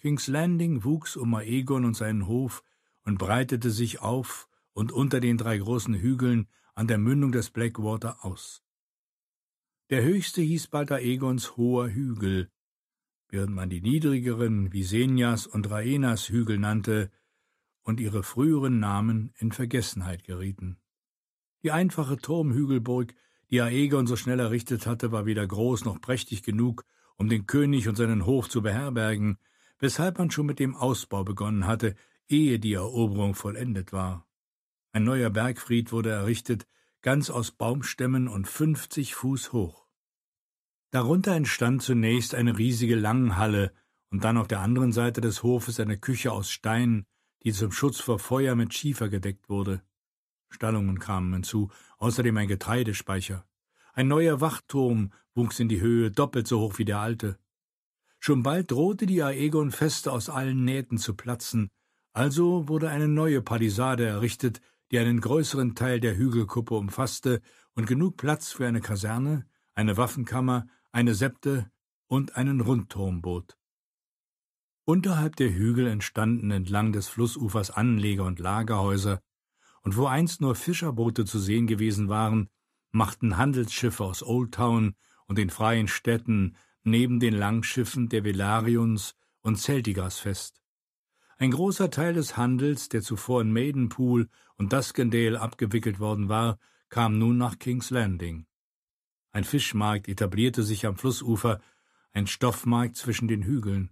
King's Landing wuchs um Aegon und seinen Hof und breitete sich auf und unter den drei großen Hügeln an der Mündung des Blackwater aus. Der höchste hieß bald Aegons hoher Hügel, während man die niedrigeren Visenias und Raenas Hügel nannte und ihre früheren Namen in Vergessenheit gerieten. Die einfache Turmhügelburg, die Aegon so schnell errichtet hatte, war weder groß noch prächtig genug, um den König und seinen Hof zu beherbergen, weshalb man schon mit dem Ausbau begonnen hatte, ehe die Eroberung vollendet war. Ein neuer Bergfried wurde errichtet, ganz aus Baumstämmen und fünfzig Fuß hoch. Darunter entstand zunächst eine riesige Langhalle und dann auf der anderen Seite des Hofes eine Küche aus Stein, die zum Schutz vor Feuer mit Schiefer gedeckt wurde. Stallungen kamen hinzu, außerdem ein Getreidespeicher. Ein neuer Wachturm wuchs in die Höhe, doppelt so hoch wie der alte. Schon bald drohte die Aegon-Feste aus allen Nähten zu platzen, also wurde eine neue Palisade errichtet, die einen größeren Teil der Hügelkuppe umfasste und genug Platz für eine Kaserne, eine Waffenkammer, eine Septe und einen Rundturm bot. Unterhalb der Hügel entstanden entlang des Flussufers Anleger und Lagerhäuser, und wo einst nur Fischerboote zu sehen gewesen waren, machten Handelsschiffe aus Oldtown und den freien Städten neben den Langschiffen der Velarions und Celtigas fest. Ein großer Teil des Handels, der zuvor in Maidenpool und Duskendale abgewickelt worden war, kam nun nach King's Landing. Ein Fischmarkt etablierte sich am Flussufer, ein Stoffmarkt zwischen den Hügeln.